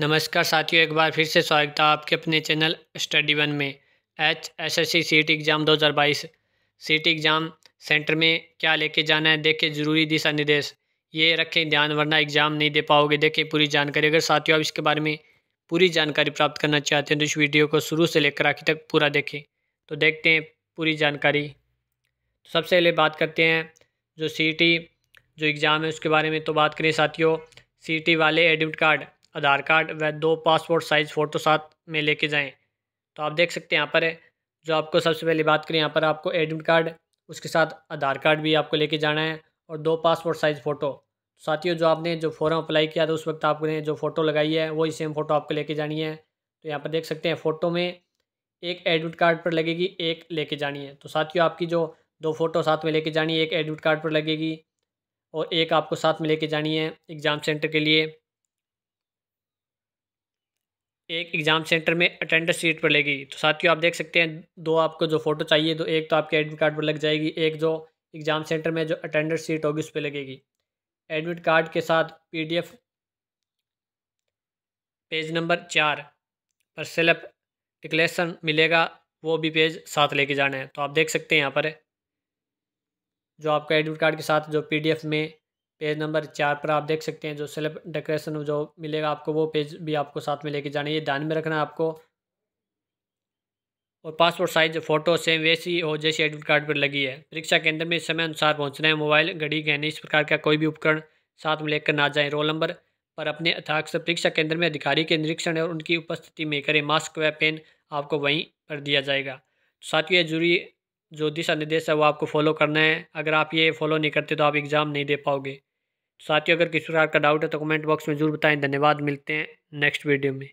नमस्कार साथियों एक बार फिर से स्वागत है आपके अपने चैनल स्टडी वन में H S S C C T exam 2022 C T exam centre में क्या लेके जाना है देखें जरूरी दिशा निर्देश ये रखें ध्यान वरना एग्ज़ाम नहीं दे पाओगे देखें पूरी जानकारी अगर साथियों आप इसके बारे में पूरी जानकारी प्राप्त करना चाहते हैं तो इस वीडियो को शुरू से लेकर आखिर तक पूरा देखें तो देखते हैं पूरी जानकारी तो सबसे पहले बात करते हैं जो सी टी जो एग्ज़ाम है उसके बारे में तो बात करें साथियों सी टी वाले एडमिट कार्ड आधार कार्ड व दो पासपोर्ट साइज़ फ़ोटो साथ में लेके जाएं तो आप देख सकते हैं यहाँ पर जो आपको सबसे पहले बात करें यहाँ पर आपको एडमिट कार्ड उसके साथ आधार कार्ड भी आपको लेके जाना है और दो पासपोर्ट साइज़ फ़ोटो साथियों जो आपने जो फॉर्म अप्लाई किया था उस वक्त आपने जो फ़ोटो लगाई है वही सेम फ़ोटो आपको लेके जानी है तो यहाँ पर देख सकते हैं फ़ोटो में एक एडमिट कार्ड पर लगेगी एक लेके जानी है तो साथियों आपकी जो दो फ़ोटो साथ में लेके जानी है एक एडमिट कार्ड पर लगेगी और एक आपको साथ में लेके जानी है एग्ज़ाम सेंटर के लिए एक एग्ज़ाम सेंटर में अटेंडेंस सीट पर लेगी तो साथियों आप देख सकते हैं दो आपको जो फ़ोटो चाहिए तो एक तो आपके एडमिट कार्ड पर लग जाएगी एक जो एग्ज़ाम सेंटर में जो अटेंडेंस सीट होगी उस पर लगेगी एडमिट कार्ड के साथ पीडीएफ पेज नंबर चार पर सेलप डिक्लेरेशन मिलेगा वो भी पेज साथ लेके जाना है तो आप देख सकते हैं यहाँ पर जो आपका एडमिट कार्ड के साथ जो पी में पेज नंबर चार पर आप देख सकते हैं जो सेल्फ डेकोरेशन जो मिलेगा आपको वो पेज भी आपको साथ में लेके जाना है ये ध्यान में रखना है आपको और पासपोर्ट साइज फ़ोटो सेम वैसी हो जैसी एडमिट कार्ड पर लगी है परीक्षा केंद्र में समय अनुसार पहुँचना है मोबाइल घड़ी गहने इस प्रकार का कोई भी उपकरण साथ में लेकर ना जाए रोल नंबर पर अपने अथाक्ष परीक्षा केंद्र में अधिकारी के निरीक्षण और उनकी उपस्थिति में करें मास्क व पेन आपको वहीं पर दिया जाएगा साथ ही जरूरी जो दिशा निर्देश है वो आपको फॉलो करना है अगर आप ये फॉलो नहीं करते तो आप एग्ज़ाम नहीं दे पाओगे साथियों अगर किसी प्रकार का डाउट है तो कमेंट बॉक्स में जरूर बताएं धन्यवाद मिलते हैं नेक्स्ट वीडियो में